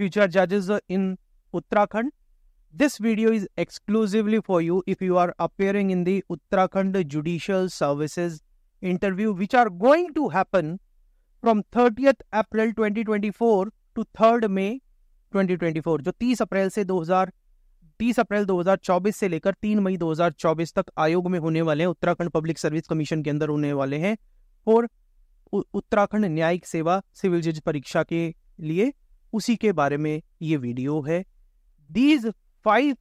future judges in Uttarakhand. This video is exclusively for you if you are appearing in the Uttarakhand Judicial Services interview, which are going to happen from 30th April 2024 to 3rd May 2024, जो 30 अप्रैल से 2000 30 अप्रैल 2024 से लेकर 3 मई 2024 तक आयोग में होने वाले हैं उत्तराखंड पब्लिक सर्विस कमीशन के अंदर होने वाले हैं और उत्तराखंड न्यायिक सेवा सिविल जज परीक्षा के लिए उसी के बारे में ये वीडियो है these five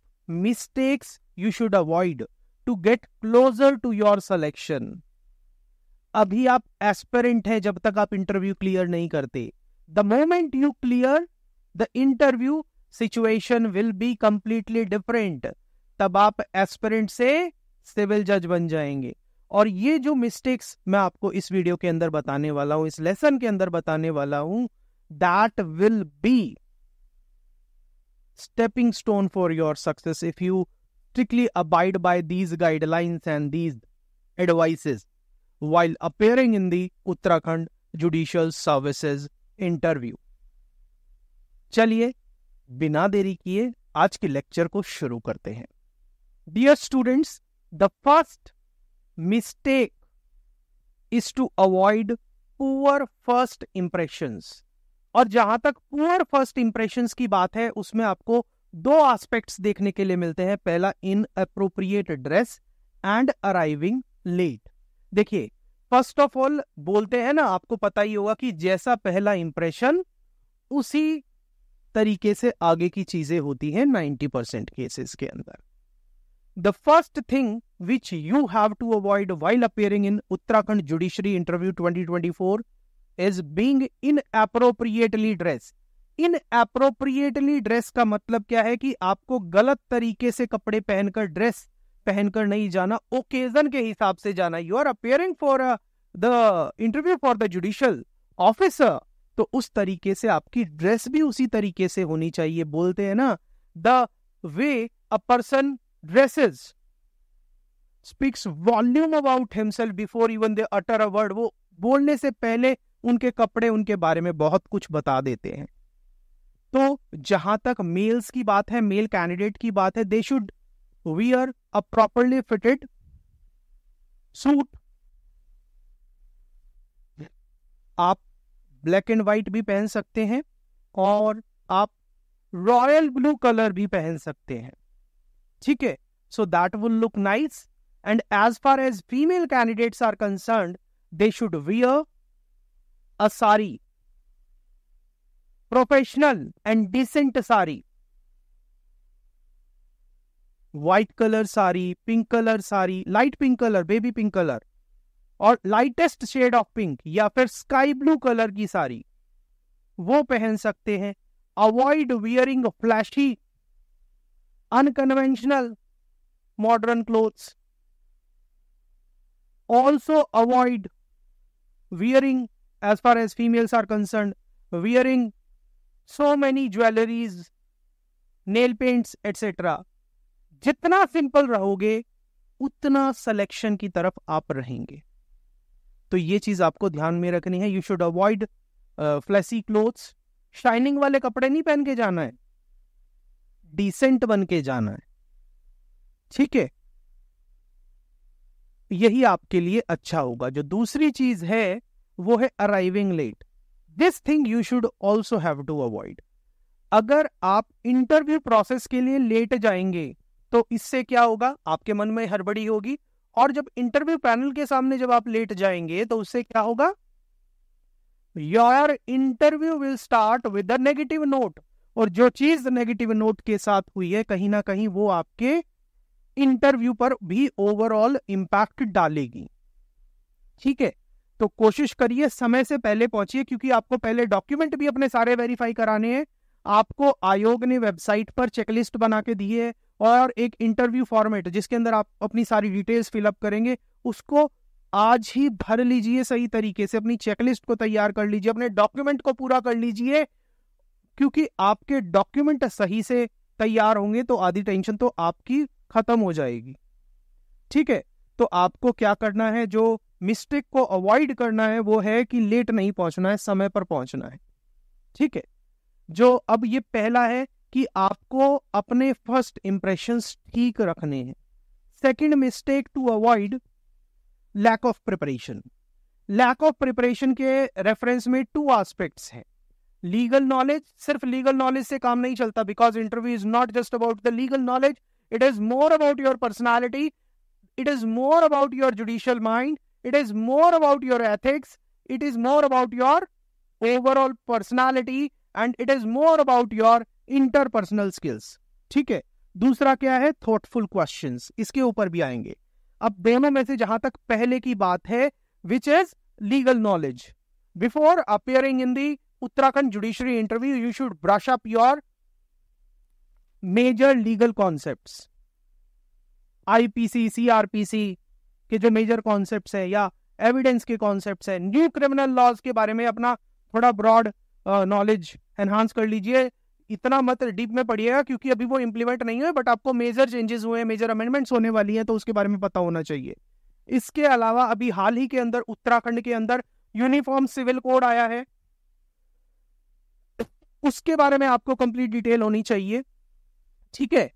mistakes you should avoid to get closer to your selection अभी आप एस्पेरेंट हैं जब तक आप इंटरव्यू क्लियर नहीं करते the moment you clear the interview situation will be completely different तब आप एस्पेरेंट से सिविल जज बन जाएंगे और ये जो मिस्टेक्स मैं आपको इस वीडियो के अंदर बताने वाला हूं इस लेसन के अंदर बताने वाला हूं that will be stepping stone for your success if you strictly abide by these guidelines and these advices while appearing in the Uttarakhand Judicial Services interview. चलिए बिना देरी किए आज के लेक्चर को शुरू करते हैं dear students the first mistake is to avoid poor first impressions और जहां तक पुअर फर्स्ट इंप्रेशन की बात है उसमें आपको दो एस्पेक्ट्स देखने के लिए मिलते हैं पहला inappropriate dress and arriving late देखिए फर्स्ट ऑफ ऑल बोलते हैं ना आपको पता ही होगा कि जैसा पहला इंप्रेशन उसी तरीके से आगे की चीजें होती हैं 90 परसेंट केसेस के अंदर the first thing which you have to avoid while appearing in Uttarakhand judiciary interview 2024 as being inappropriately dress inappropriately dress का मतलब क्या है कि आपको गलत तरीके से कपड़े पहनकर ड्रेस पहनकर नहीं जाना ओकेजन के हिसाब से जाना you are appearing for the interview for the judicial officer तो उस तरीके से आपकी ड्रेस भी उसी तरीके से होनी चाहिए बोलते हैं ना the way a person dresses speaks volume about himself before even they utter a word वो बोलने से पहले उनके कपड़े उनके बारे में बहुत कुछ बता देते हैं तो जहां तक मेल्स की बात है मेल कैंडिडेट की बात है they should wear a properly fitted suit आप ब्लैक एंड व्हाइट भी पहन सकते हैं और आप रॉयल ब्लू कलर भी पहन सकते हैं ठीक है so that will look nice and as far as female candidates are concern they should wear a sari professional and decent sari white colour sari pink colour sari light pink colour baby pink colour और lightest shade of pink या फिर sky blue colour की साड़ी वो पहन सकते हैं avoid wearing flashy unconventional modern clothes also avoid wearing as far as females are concerned, wearing so many jewelries, nail paints, etc. जितना simple रहोगे उतना सिलेक्शन की तरफ आप रहेंगे तो ये चीज आपको ध्यान में रखनी है you should avoid flashy clothes shining वाले कपड़े नहीं पहन के जाना है डिसेंट बन के जाना है ठीक है यही आपके लिए अच्छा होगा जो दूसरी चीज है वो है arriving late this thing you should also have to avoid अगर आप इंटरव्यू प्रोसेस के लिए लेट जाएंगे तो इससे क्या होगा आपके मन में हड़बड़ी होगी और जब इंटरव्यू पैनल के सामने जब आप लेट जाएंगे तो उससे क्या होगा your interview will start with negative note और जो चीज नेगेटिव नोट के साथ हुई है कहीं ना कहीं वो आपके इंटरव्यू पर भी ओवरऑल इंपैक्ट डालेगी ठीक है तो कोशिश करिए समय से पहले पहुंचिए क्योंकि आपको पहले डॉक्यूमेंट भी अपने सारे वेरीफाई कराने हैं आपको आयोग ने वेबसाइट पर चेकलिस्ट बना के दी है और एक इंटरव्यू फॉर्मेट जिसके अंदर आप अपनी सारी डिटेल्स फिलअप करेंगे उसको आज ही भर लीजिए सही तरीके से अपनी चेकलिस्ट को तैयार कर लीजिए अपने डॉक्यूमेंट को पूरा कर लीजिए क्योंकि आपके डॉक्यूमेंट सही से तैयार होंगे तो आधी टेंशन तो आपकी खत्म हो जाएगी ठीक है तो आपको क्या करना है जो मिस्टेक को अवॉइड करना है वो है कि लेट नहीं पहुंचना है समय पर पहुंचना है ठीक है जो अब ये पहला है कि आपको अपने फर्स्ट इंप्रेशन ठीक रखने हैं second mistake to avoid lack of preparation lack of preparation के रेफरेंस में टू आस्पेक्ट्स हैं लीगल नॉलेज सिर्फ लीगल नॉलेज से काम नहीं चलता because interview is not just about the legal knowledge it is more about your personality it is more about your judicial mind It is more about your ethics. It is more about your overall personality and it is more about your interpersonal skills ठीक है दूसरा क्या है thoughtful question इसके ऊपर भी आएंगे अब दोनों में से जहां तक पहले की बात है which is legal knowledge before appearing in the Uttarakhand judiciary interview you should brush up your major legal concept IPC CrPC के जो मेजर कॉन्सेप्ट है या एविडेंस के कॉन्सेप्ट है न्यू क्रिमिनल लॉज के बारे में अपना थोड़ा ब्रॉड नॉलेज एनहांस कर लीजिए इतना मत डीप में पढ़िएगा क्योंकि अभी वो इम्प्लीमेंट नहीं हुए बट आपको मेजर चेंजेस हुए हैं मेजर अमेंडमेंट्स होने वाली हैं तो उसके बारे में पता होना चाहिए इसके अलावा अभी हाल ही के अंदर उत्तराखंड के अंदर यूनिफॉर्म सिविल कोड आया है उसके बारे में आपको कंप्लीट डिटेल होनी चाहिए ठीक है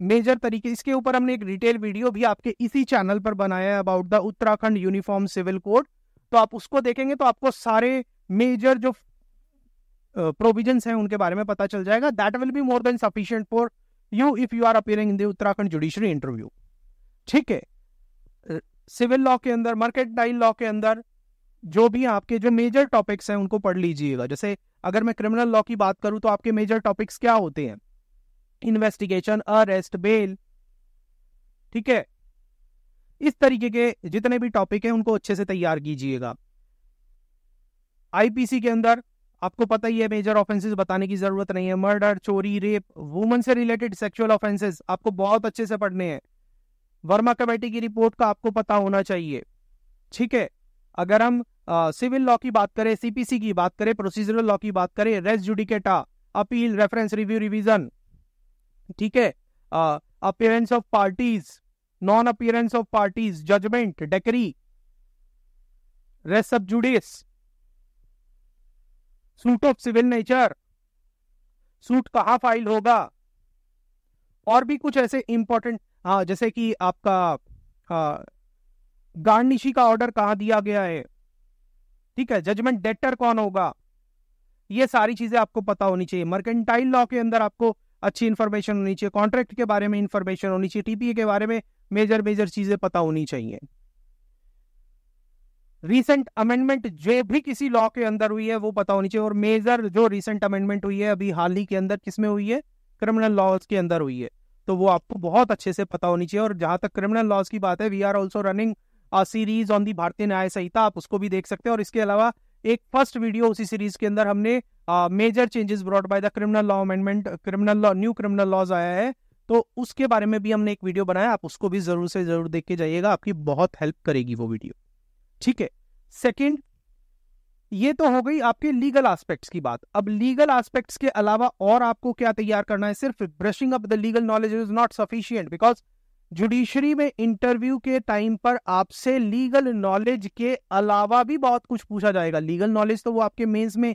मेजर तरीके इसके ऊपर हमने एक डिटेल वीडियो भी आपके इसी चैनल पर बनाया है about the Uttarakhand uniform civil code तो आप उसको देखेंगे तो आपको सारे मेजर जो प्रोविजंस हैं उनके बारे में पता चल जाएगा that will be more than sufficient for you if you are appearing in the Uttarakhand judiciary interview ठीक है सिविल लॉ के अंदर डाइल लॉ के अंदर जो भी आपके जो मेजर टॉपिक्स हैं उनको पढ़ लीजिएगा जैसे अगर मैं क्रिमिनल लॉ की बात करूं तो आपके मेजर टॉपिक्स क्या होते हैं इन्वेस्टिगेशन अरेस्ट बेल ठीक है इस तरीके के जितने भी टॉपिक हैं उनको अच्छे से तैयार कीजिएगा आईपीसी के अंदर आपको पता ही है मेजर ऑफेंसेस बताने की जरूरत नहीं है मर्डर चोरी रेप वुमन से रिलेटेड सेक्सुअल ऑफेंसेस आपको बहुत अच्छे से पढ़ने हैं वर्मा कमेटी की रिपोर्ट का आपको पता होना चाहिए ठीक है अगर हम सिविल लॉ की बात करें सीपीसी की बात करें प्रोसीजरल लॉ की बात करें res judicata appeal reference review revision ठीक है appearance of parties non appearance of parties judgment decree res of judice suit of civil nature suit कहा फाइल होगा और भी कुछ ऐसे इंपॉर्टेंट हाँ जैसे कि आपका गार्निशी का ऑर्डर कहा दिया गया है ठीक है जजमेंट डेटर कौन होगा ये सारी चीजें आपको पता होनी चाहिए मर्केंटाइल लॉ के अंदर आपको अच्छी इन्फॉर्मेशन होनी चाहिए कॉन्ट्रैक्ट के बारे में इन्फॉर्मेशन होनी चाहिए टीपीए के बारे में मेजर मेजर चीजें पता होनी चाहिए रीसेंट अमेंडमेंट जो भी किसी लॉ के अंदर हुई है वो पता होनी चाहिए और मेजर जो रीसेंट अमेंडमेंट हुई है अभी हाल ही के अंदर किसमें हुई है क्रिमिनल लॉज के अंदर हुई है तो वो आपको बहुत अच्छे से पता होनी चाहिए और जहां तक क्रिमिनल लॉज की बात है we are also running series on the Bharatiya Nyaya संहिता आप उसको भी देख सकते हैं और इसके अलावा एक फर्स्ट वीडियो उसी सीरीज के अंदर हमने major changes brought by the criminal law amendment criminal law new criminal laws आया है तो उसके बारे में भी हमने एक वीडियो बनाया आप उसको भी जरूर से जरूर देख के जाइएगा आपकी बहुत हेल्प करेगी वो वीडियो ठीक है सेकेंड ये तो हो गई आपके लीगल एस्पेक्ट्स की बात अब लीगल एस्पेक्ट्स के अलावा और आपको क्या तैयार करना है सिर्फ brushing up the legal knowledge is not sufficient because judiciary में इंटरव्यू के टाइम पर आपसे लीगल नॉलेज के अलावा भी बहुत कुछ पूछा जाएगा लीगल नॉलेज तो वो आपके मेंस में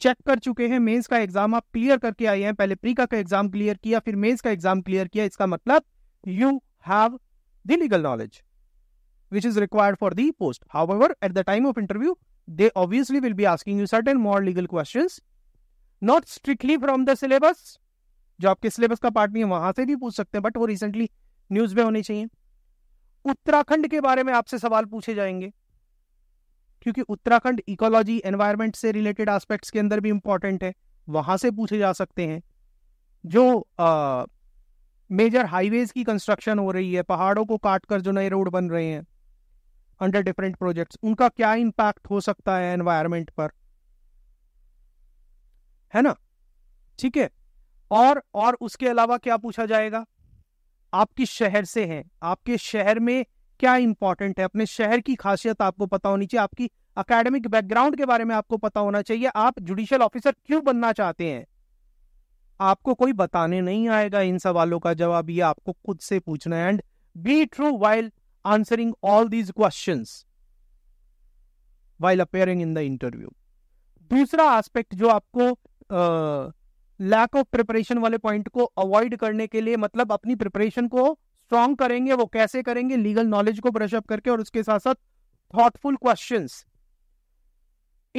चेक कर चुके हैं मेंस का एग्जाम आप क्लियर करके आए हैं पहले प्री का एग्जाम क्लियर किया फिर मेंस का एग्जाम क्लियर किया इसका मतलब you have the legal knowledge is required for the post however at the time of interview they obviously will be asking you certain more legal question not strictly from the syllabus जो आपके syllabus का part नहीं है वहां से भी पूछ सकते हैं बट वो रिसेंटली न्यूज में होनी चाहिए उत्तराखंड के बारे में आपसे सवाल पूछे जाएंगे क्योंकि उत्तराखंड इकोलॉजी एनवायरमेंट से रिलेटेड एस्पेक्ट्स के अंदर भी इंपॉर्टेंट है वहां से पूछे जा सकते हैं जो आ, मेजर हाईवेज की कंस्ट्रक्शन हो रही है पहाड़ों को काटकर जो नए रोड बन रहे हैं अंडर डिफरेंट प्रोजेक्ट्स उनका क्या इंपैक्ट हो सकता है एनवायरमेंट पर है ना ठीक है और और उसके अलावा क्या पूछा जाएगा आप किस शहर से हैं आपके शहर में क्या इंपॉर्टेंट है अपने शहर की खासियत आपको पता होनी चाहिए आपकी अकेडमिक बैकग्राउंड के बारे में आपको पता होना चाहिए आप जुडिशियल ऑफिसर क्यों बनना चाहते हैं आपको कोई बताने नहीं आएगा इन सवालों का जवाब ये आपको खुद से पूछना है and be true while answering all these question while appearing in the interview दूसरा एस्पेक्ट जो आपको लैक ऑफ प्रिपरेशन वाले पॉइंट को अवॉइड करने के लिए मतलब अपनी प्रिपरेशन को स्ट्रॉन्ग करेंगे वो कैसे करेंगे लीगल नॉलेज को ब्रशअप करके और उसके साथ साथ थॉटफुल क्वेश्चन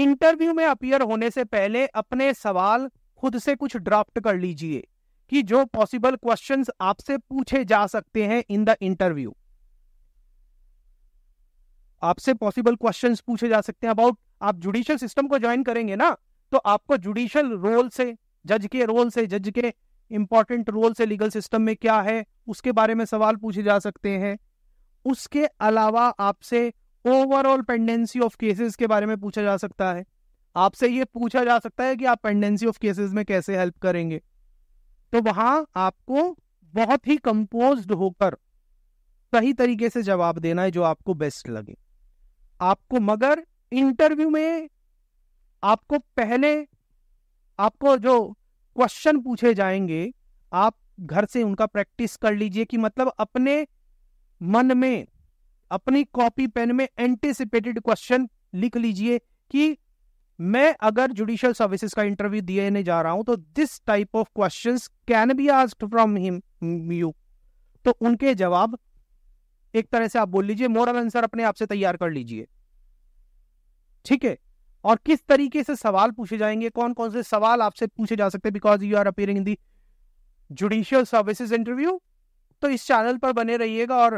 इंटरव्यू में अपियर होने से पहले अपने सवाल खुद से कुछ ड्राफ्ट कर लीजिए कि जो पॉसिबल क्वेश्चन आपसे पूछे जा सकते हैं इन द इंटरव्यू आपसे पॉसिबल क्वेश्चन पूछे जा सकते हैं अबाउट आप जुडिशियल सिस्टम को ज्वाइन करेंगे ना तो आपको जुडिशियल रोल से जज के रोल से जज के इम्पोर्टेंट रोल से लीगल सिस्टम में क्या है उसके बारे में सवाल पूछे जा सकते हैं उसके अलावा आपसे ओवरऑल पेंडेंसी ऑफ केसेस के बारे में पूछा जा सकता है आपसे ये पूछा जा सकता है कि आप पेंडेंसी ऑफ केसेस में कैसे हेल्प करेंगे तो वहां आपको बहुत ही कंपोज होकर सही तरीके से जवाब देना है जो आपको बेस्ट लगे आपको मगर इंटरव्यू में आपको पहले आपको जो क्वेश्चन पूछे जाएंगे आप घर से उनका प्रैक्टिस कर लीजिए कि मतलब अपने मन में अपनी कॉपी पेन में एंटिसिपेटेड क्वेश्चन लिख लीजिए कि मैं अगर जुडिशियल सर्विसेज का इंटरव्यू देने जा रहा हूं तो this type of question can be asked from him you तो उनके जवाब एक तरह से आप बोल लीजिए मोरल आंसर अपने आप से तैयार कर लीजिए ठीक है और किस तरीके से सवाल पूछे जाएंगे कौन कौन से सवाल आपसे पूछे जा सकते हैं because you are appearing in the judicial services interview तो इस चैनल पर बने रहिएगा और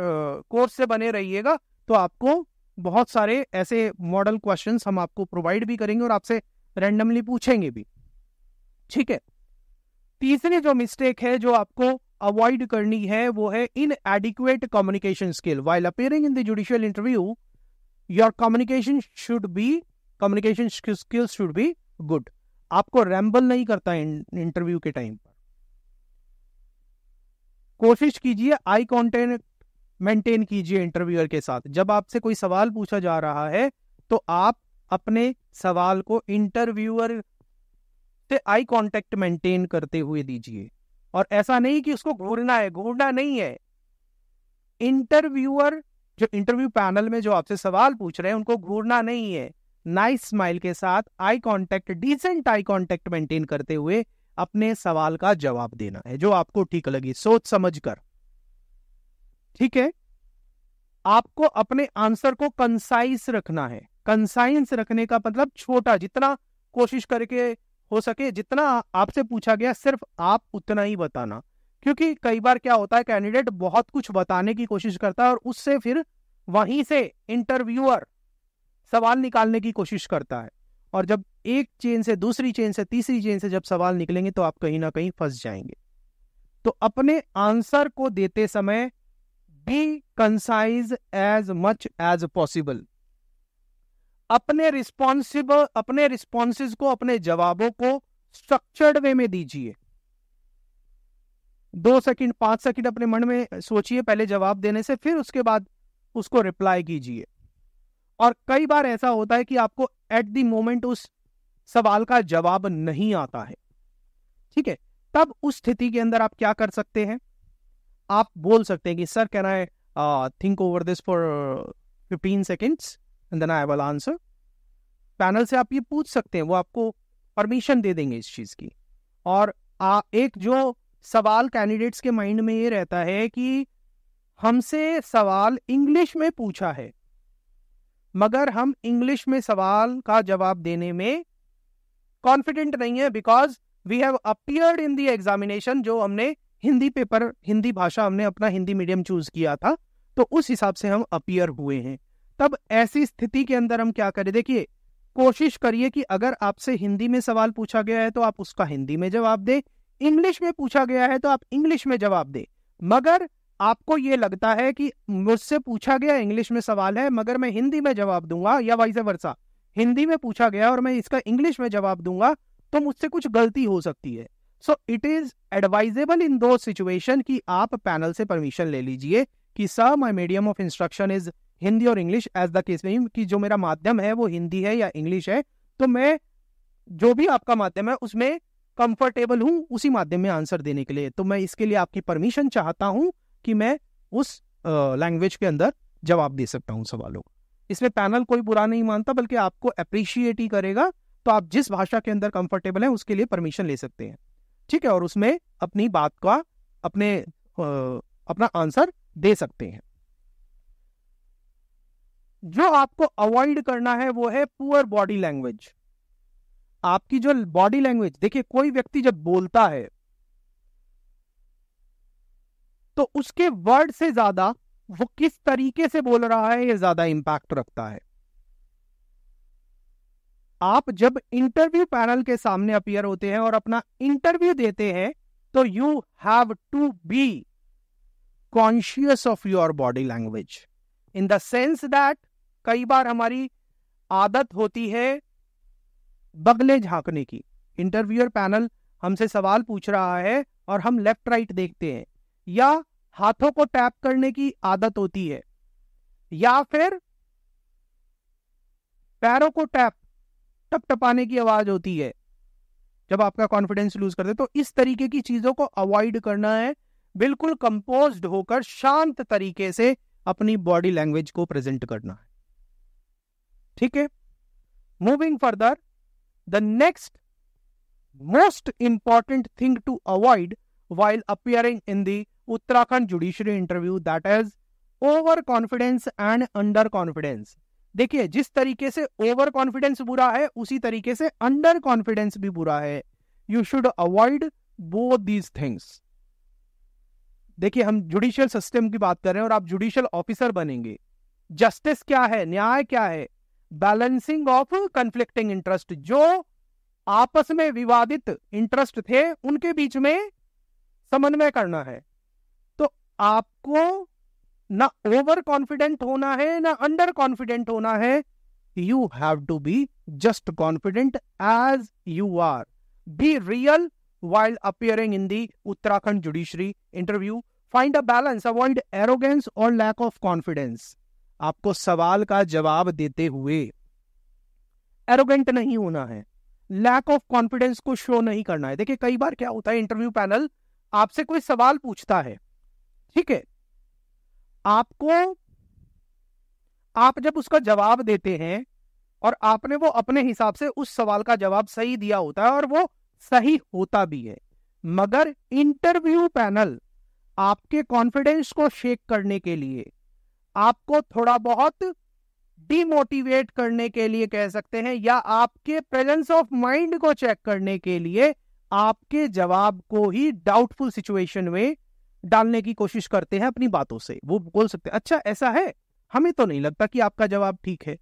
कोर्स से बने रहिएगा तो आपको बहुत सारे ऐसे मॉडल क्वेश्चन हम आपको प्रोवाइड भी करेंगे और आपसे रेंडमली पूछेंगे भी ठीक है तीसरी जो मिस्टेक है जो आपको अवॉइड करनी है वो है inadequate communication skill while appearing in the judicial interview your communication should be communication skills should be good आपको रैम्बल नहीं करता इंटरव्यू के टाइम पर कोशिश कीजिए आई कॉन्टेक्ट मेंटेन कीजिए इंटरव्यूअर के साथ जब आपसे कोई सवाल पूछा जा रहा है तो आप अपने सवाल को इंटरव्यूअर से आई कॉन्टेक्ट मेंटेन करते हुए दीजिए और ऐसा नहीं कि उसको घूरना है घूरना नहीं है इंटरव्यूअर जो इंटरव्यू पैनल में जो आपसे सवाल पूछ रहे हैं उनको घूरना नहीं है नाइस स्माइल के साथ eye contact decent eye contact maintain करते हुए अपने सवाल का जवाब देना है जो आपको ठीक लगी सोच समझ कर ठीक है आपको अपने आंसर को कंसाइस रखना है कंसाइंस रखने का मतलब छोटा जितना कोशिश करके हो सके जितना आपसे पूछा गया सिर्फ आप उतना ही बताना क्योंकि कई बार क्या होता है कैंडिडेट बहुत कुछ बताने की कोशिश करता है और उससे फिर वहीं से इंटरव्यूअर सवाल निकालने की कोशिश करता है और जब एक चेन से दूसरी चेन से तीसरी चेन से जब सवाल निकलेंगे तो आप कहीं ना कहीं फंस जाएंगे तो अपने आंसर को देते समय be concise as much as possible अपने रिस्पॉन्सिब अपने रिस्पॉन्सिस को अपने जवाबों को स्ट्रक्चर्ड वे में दीजिए दो सेकंड पांच सेकंड अपने मन में सोचिए पहले जवाब देने से फिर उसके बाद उसको रिप्लाई कीजिए और कई बार ऐसा होता है कि आपको एट द मोमेंट उस सवाल का जवाब नहीं आता है ठीक है तब उस स्थिति के अंदर आप क्या कर सकते हैं आप बोल सकते हैं कि sir can I think over this for fifteen seconds and then I will answer panel से आप ये पूछ सकते हैं वो आपको परमिशन दे देंगे इस चीज़ की और आ, एक जो सवाल कैंडिडेट्स के माइंड में ये रहता है कि हमसे सवाल इंग्लिश में पूछा है मगर हम इंग्लिश में सवाल का जवाब देने में कॉन्फिडेंट नहीं है because we have appeared in the examination जो हमने हिंदी पेपर हिंदी भाषा हमने अपना हिंदी मीडियम चूज किया था तो उस हिसाब से हम अपियर हुए हैं तब ऐसी स्थिति के अंदर हम क्या करें देखिए कोशिश करिए कि अगर आपसे हिंदी में सवाल पूछा गया है तो आप उसका हिंदी में जवाब दें इंग्लिश में पूछा गया है तो आप इंग्लिश में जवाब दें मगर आपको ये लगता है कि मुझसे पूछा गया इंग्लिश में सवाल है मगर मैं हिंदी में जवाब दूंगा या वाइस वर्षा हिंदी में पूछा गया और मैं इसका इंग्लिश में जवाब दूंगा तो मुझसे कुछ गलती हो सकती है so it is advisable in those situation कि आप पैनल से परमिशन ले लीजिए कि sir my medium of instruction is Hindi और इंग्लिश एज द केस में कि जो मेरा माध्यम है वो हिंदी है या इंग्लिश है तो मैं जो भी आपका माध्यम है उसमें कंफर्टेबल हूं उसी माध्यम में आंसर देने के लिए तो मैं इसके लिए आपकी परमिशन चाहता हूँ कि मैं उस लैंग्वेज के अंदर जवाब दे सकता हूँ सवालों इसमें पैनल कोई बुरा नहीं मानता बल्कि आपको अप्रिशिएट ही करेगा तो आप जिस भाषा के अंदर कंफर्टेबल हैं उसके लिए परमिशन ले सकते हैं ठीक है और उसमें अपनी बात का अपने अपना आंसर दे सकते हैं जो आपको अवॉइड करना है वो है पुअर बॉडी लैंग्वेज आपकी जो बॉडी लैंग्वेज देखिए कोई व्यक्ति जब बोलता है तो उसके वर्ड से ज्यादा वो किस तरीके से बोल रहा है ये ज्यादा इंपैक्ट रखता है आप जब इंटरव्यू पैनल के सामने अपियर होते हैं और अपना इंटरव्यू देते हैं तो you have to be conscious of your body language in the sense that कई बार हमारी आदत होती है बगले झांकने की इंटरव्यूअर पैनल हमसे सवाल पूछ रहा है और हम लेफ्ट राइट देखते हैं या हाथों को टैप करने की आदत होती है या फिर पैरों को टैप टपटपाने की आवाज होती है जब आपका कॉन्फिडेंस लूज करते तो इस तरीके की चीजों को अवॉइड करना है बिल्कुल कंपोज होकर शांत तरीके से अपनी बॉडी लैंग्वेज को प्रेजेंट करना है ठीक है moving further the next most important thing to avoid while appearing in the Uttarakhand judiciary interview that is over confidence and under confidence देखिए जिस तरीके से ओवर कॉन्फिडेंस बुरा है उसी तरीके से अंडर कॉन्फिडेंस भी बुरा है you should avoid both these things देखिए हम जुडिशियल सिस्टम की बात कर रहे हैं और आप जुडिशियल ऑफिसर बनेंगे जस्टिस क्या है न्याय क्या है बैलेंसिंग ऑफ कंफ्लिक्टिंग इंटरेस्ट जो आपस में विवादित इंटरेस्ट थे उनके बीच में समन्वय करना है आपको ना ओवर कॉन्फिडेंट होना है ना अंडर कॉन्फिडेंट होना है you have to be just confident as you are be real while appearing in the Uttarakhand judiciary interview find a balance avoid arrogance और लैक ऑफ कॉन्फिडेंस आपको सवाल का जवाब देते हुए एरोगेंट नहीं होना है लैक ऑफ कॉन्फिडेंस को शो नहीं करना है देखिए कई बार क्या होता है इंटरव्यू पैनल आपसे कोई सवाल पूछता है ठीक है आपको आप जब उसका जवाब देते हैं और आपने वो अपने हिसाब से उस सवाल का जवाब सही दिया होता है और वो सही होता भी है मगर इंटरव्यू पैनल आपके कॉन्फिडेंस को शेक करने के लिए आपको थोड़ा बहुत डिमोटिवेट करने के लिए कह सकते हैं या आपके प्रेजेंस ऑफ माइंड को चेक करने के लिए आपके जवाब को ही डाउटफुल सिचुएशन में डालने की कोशिश करते हैं अपनी बातों से वो बोल सकते हैं अच्छा ऐसा है हमें तो नहीं लगता कि आपका जवाब ठीक है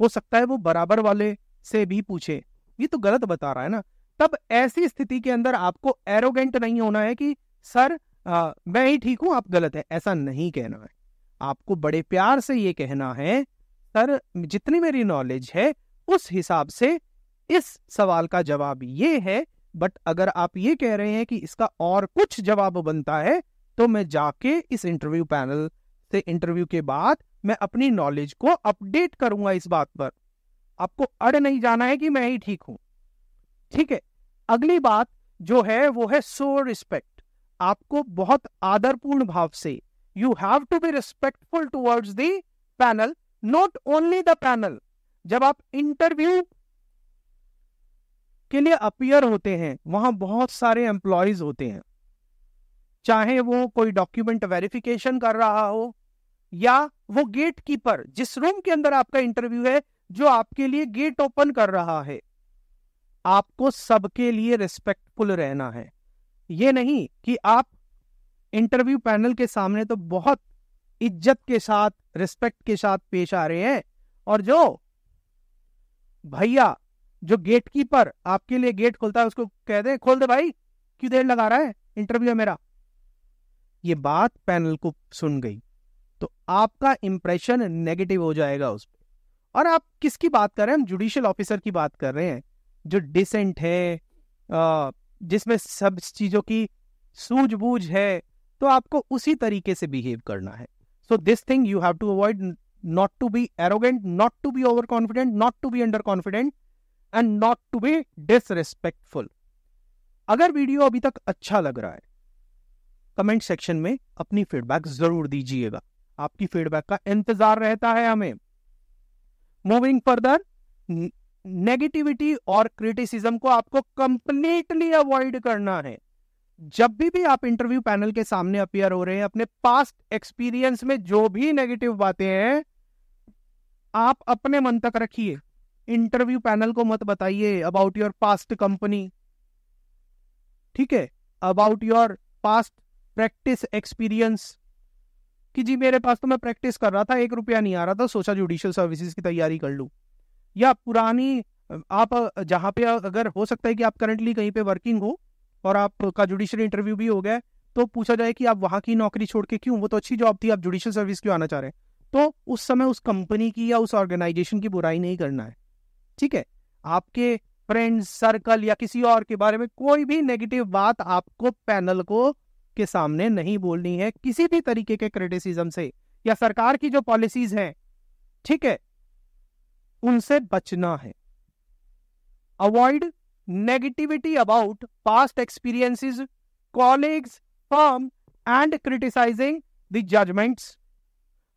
हो सकता है वो बराबर वाले से भी पूछे ये तो गलत बता रहा है ना तब ऐसी स्थिति के अंदर आपको एरोगेंट नहीं होना है कि सर आ, मैं ही ठीक हूं आप गलत है ऐसा नहीं कहना है आपको बड़े प्यार से ये कहना है सर जितनी मेरी नॉलेज है उस हिसाब से इस सवाल का जवाब ये है बट अगर आप ये कह रहे हैं कि इसका और कुछ जवाब बनता है तो मैं जाके इस इंटरव्यू पैनल से इंटरव्यू के बाद मैं अपनी नॉलेज को अपडेट करूंगा इस बात पर आपको अड़ नहीं जाना है कि मैं ही ठीक हूं ठीक है अगली बात जो है वो है सो रिस्पेक्ट आपको बहुत आदरपूर्ण भाव से you have to be respectful towards the panel not only the panel जब आप इंटरव्यू के लिए अपियर होते हैं वहां बहुत सारे एम्प्लॉयज होते हैं चाहे वो कोई डॉक्यूमेंट वेरिफिकेशन कर रहा हो या वो गेट कीपर जिस रूम के अंदर आपका इंटरव्यू है जो आपके लिए गेट ओपन कर रहा है आपको सबके लिए रिस्पेक्टफुल रहना है ये नहीं कि आप इंटरव्यू पैनल के सामने तो बहुत इज्जत के साथ रिस्पेक्ट के साथ पेश आ रहे हैं और जो भैया जो गेट कीपर आपके लिए गेट खोलता है उसको कह दे खोल दे भाई क्यों देर लगा रहा है इंटरव्यू है मेरा ये बात पैनल को सुन गई तो आपका इंप्रेशन नेगेटिव हो जाएगा उस पर और आप किसकी बात कर रहे हैं हम जुडिशियल ऑफिसर की बात कर रहे हैं जो डिसेंट है जिसमें सब चीजों की सूझबूझ है तो आपको उसी तरीके से बिहेव करना है so this thing you have to avoid not to be arrogant not to be over confident not to be under confident and not to be disrespectful अगर वीडियो अभी तक अच्छा लग रहा है कमेंट सेक्शन में अपनी फीडबैक जरूर दीजिएगा आपकी फीडबैक का इंतजार रहता है हमें मूविंग फर्दर नेगेटिविटी और क्रिटिसिज्म को आपको कंप्लीटली अवॉइड करना है जब भी भी आप इंटरव्यू पैनल के सामने अपियर हो रहे हैं अपने पास्ट एक्सपीरियंस में जो भी नेगेटिव बातें हैं आप अपने मन तक रखिए इंटरव्यू पैनल को मत बताइए अबाउट योर पास्ट कंपनी ठीक है about your past practice experience कि जी मेरे पास तो मैं प्रैक्टिस कर रहा था एक रुपया नहीं आ रहा था सोचा जुडिशियल सर्विसेज की तैयारी कर लूं या पुरानी आप जहां पे अगर हो सकता है कि आप करंटली कहीं पे वर्किंग हो और आपका जुडिशियल इंटरव्यू भी हो गया तो पूछा जाए कि आप वहां की नौकरी छोड़ के क्यों वो तो अच्छी जॉब थी आप जुडिशियल सर्विस क्यों आना चाह रहे हैं तो उस समय उस कंपनी की या उस ऑर्गेनाइजेशन की बुराई नहीं करना है ठीक है आपके फ्रेंड्स सर्कल या किसी और के बारे में कोई भी नेगेटिव बात आपको पैनल को के सामने नहीं बोलनी है किसी भी तरीके के क्रिटिसिज्म से या सरकार की जो पॉलिसीज हैं ठीक है उनसे बचना है avoid negativity about past experiences colleagues firm and criticising the judgments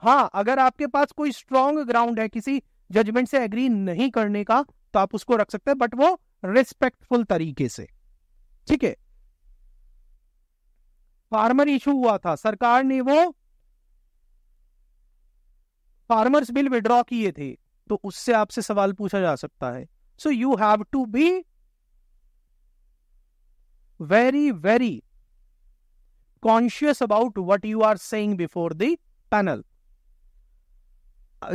हाँ अगर आपके पास कोई स्ट्रॉन्ग ग्राउंड है किसी जजमेंट से एग्री नहीं करने का तो आप उसको रख सकते हैं बट वो रिस्पेक्टफुल तरीके से ठीक है फार्मर इशू हुआ था सरकार ने वो फार्मर्स बिल विड्रॉ किए थे तो उससे आपसे सवाल पूछा जा सकता है so you have to be very very conscious about what you are saying before the panel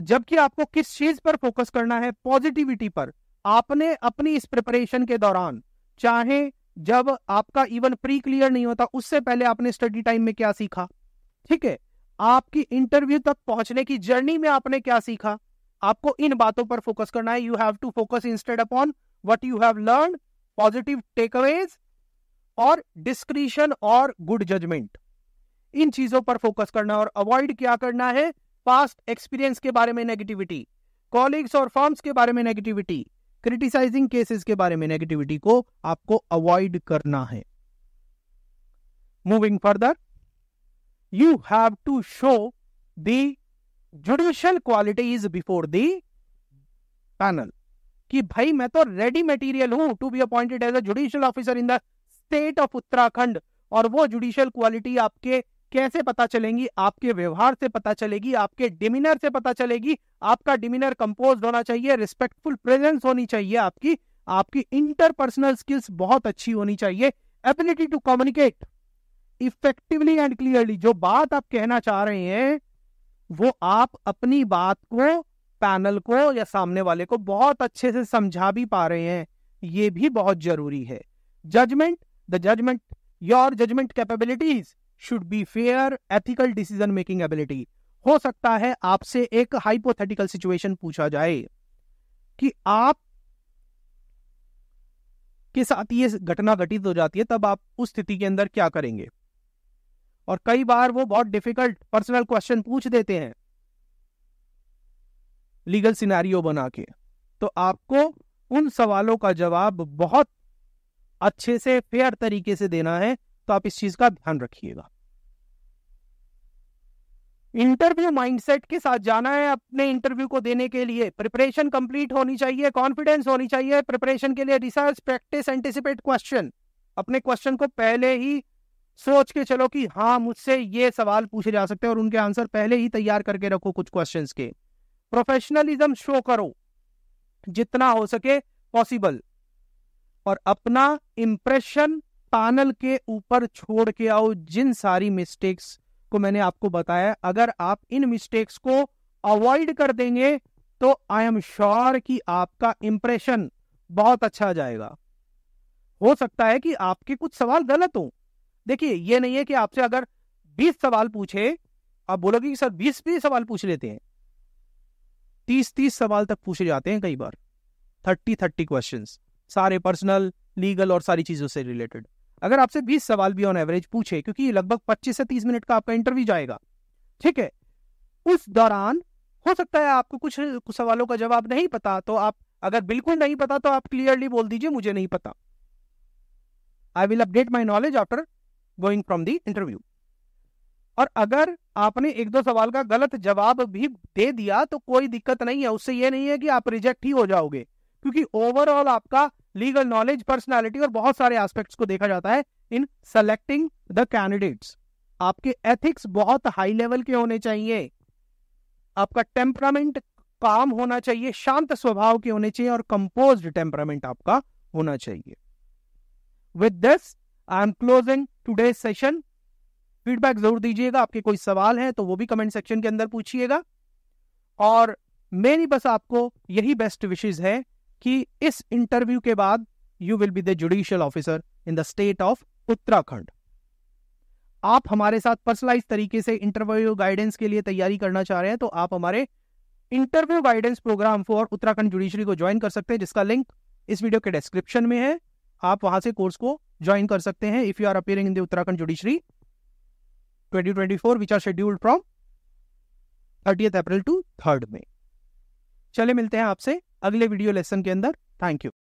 जबकि आपको किस चीज पर फोकस करना है पॉजिटिविटी पर आपने अपनी इस प्रिपरेशन के दौरान चाहे जब आपका इवन प्री क्लियर नहीं होता उससे पहले आपने स्टडी टाइम में क्या सीखा ठीक है आपकी इंटरव्यू तक पहुंचने की जर्नी में आपने क्या सीखा आपको इन बातों पर फोकस करना है you have to focus instead upon what you have learn positive takeaways और डिस्क्रिशन और गुड जजमेंट इन चीजों पर फोकस करना और अवॉइड क्या करना है पास्ट एक्सपीरियंस के बारे में नेगेटिविटी कॉलिग्स और फॉर्म्स के बारे में नेगेटिविटी क्रिटिसाइजिंग केसेस के बारे में नेगेटिविटी को आपको अवॉइड करना है moving further you have to show the judicial qualities before the panel कि भाई मैं तो रेडी मटेरियल हूं to be appointed as a judicial officer in the state of Uttarakhand और वो जुडिशियल क्वालिटी आपके कैसे पता चलेंगी आपके व्यवहार से पता चलेगी आपके डिमिनर से पता चलेगी आपका डिमिनर कंपोज होना चाहिए रिस्पेक्टफुल प्रेजेंस होनी चाहिए आपकी आपकी इंटरपर्सनल स्किल्स बहुत अच्छी होनी चाहिए ability to communicate effectively and clearly जो बात आप कहना चाह रहे हैं वो आप अपनी बात को पैनल को या सामने वाले को बहुत अच्छे से समझा भी पा रहे हैं ये भी बहुत जरूरी है judgment the judgment your judgment capabilities should be fair ethical decision making ability हो सकता है आपसे एक हाइपोथेटिकल सिचुएशन पूछा जाए कि आप के साथ ये घटना घटित हो जाती है तब आप उस स्थिति के अंदर क्या करेंगे और कई बार वो बहुत डिफिकल्ट पर्सनल क्वेश्चन पूछ देते हैं लीगल सिनेरियो बना के तो आपको उन सवालों का जवाब बहुत अच्छे से फेयर तरीके से देना है तो आप इस चीज का ध्यान रखिएगा इंटरव्यू माइंडसेट के साथ जाना है अपने इंटरव्यू को देने के लिए प्रिपरेशन कंप्लीट होनी चाहिए कॉन्फिडेंस होनी चाहिए प्रिपरेशन के लिए रिसर्च प्रैक्टिस एंटिसिपेट क्वेश्चन अपने क्वेश्चन को पहले ही सोच के चलो कि हाँ मुझसे ये सवाल पूछे जा सकते हैं और उनके आंसर पहले ही तैयार करके रखो कुछ क्वेश्चंस के प्रोफेशनलिज्म शो करो जितना हो सके पॉसिबल और अपना इंप्रेशन पैनल के ऊपर छोड़ के आओ जिन सारी मिस्टेक्स को मैंने आपको बताया अगर आप इन मिस्टेक्स को अवॉइड कर देंगे तो आई एम श्योर कि आपका इंप्रेशन बहुत अच्छा जाएगा हो सकता है कि आपके कुछ सवाल गलत हो देखिए ये नहीं है कि आपसे अगर 20 सवाल पूछे आप बोलोगे कि सर 20 भी सवाल पूछ लेते हैं 30-30 सवाल तक पूछे जाते हैं कई बार 30-30 क्वेश्चंस सारे पर्सनल लीगल और सारी चीजों से रिलेटेड अगर आपसे 20 सवाल भी ऑन एवरेज पूछे क्योंकि लगभग 25 से 30 मिनट का आपका इंटरव्यू जाएगा ठीक है उस दौरान हो सकता है आपको कुछ, कुछ सवालों का जवाब नहीं पता तो आप अगर बिल्कुल नहीं पता तो आप क्लियरली बोल दीजिए मुझे नहीं पता I will update my knowledge after going from the interview और अगर आपने एक दो सवाल का गलत जवाब भी दे दिया तो कोई दिक्कत नहीं है उससे यह नहीं है कि आप रिजेक्ट ही हो जाओगे क्योंकि ओवरऑल आपका लीगल नॉलेज पर्सनालिटी और बहुत सारे एस्पेक्ट्स को देखा जाता है इन सेलेक्टिंग द कैंडिडेट्स आपके एथिक्स बहुत हाई लेवल के होने चाहिए आपका टेम्परामेंट काम होना चाहिए शांत स्वभाव के होने चाहिए और कंपोज टेम्परामेंट आपका होना चाहिए with this I am closing today session feedback जरूर दीजिएगा आपके कोई सवाल है तो वो भी कमेंट सेक्शन के अंदर पूछिएगा और मेरी बस आपको यही बेस्ट विशेज है कि इस इंटरव्यू के बाद you will be the judicial officer in the state of Uttarakhand आप हमारे साथ पर्सनलाइज तरीके से इंटरव्यू गाइडेंस के लिए तैयारी करना चाह रहे हैं तो आप हमारे interview guidance program for Uttarakhand judiciary को ज्वाइन कर सकते हैं जिसका लिंक इस वीडियो के डिस्क्रिप्शन में है आप वहां से कोर्स को ज्वाइन कर सकते हैं if you are appearing in the Uttarakhand judiciary 2024 which are scheduled from thirty April to third में चले मिलते हैं आपसे अगले वीडियो लेसन के अंदर थैंक यू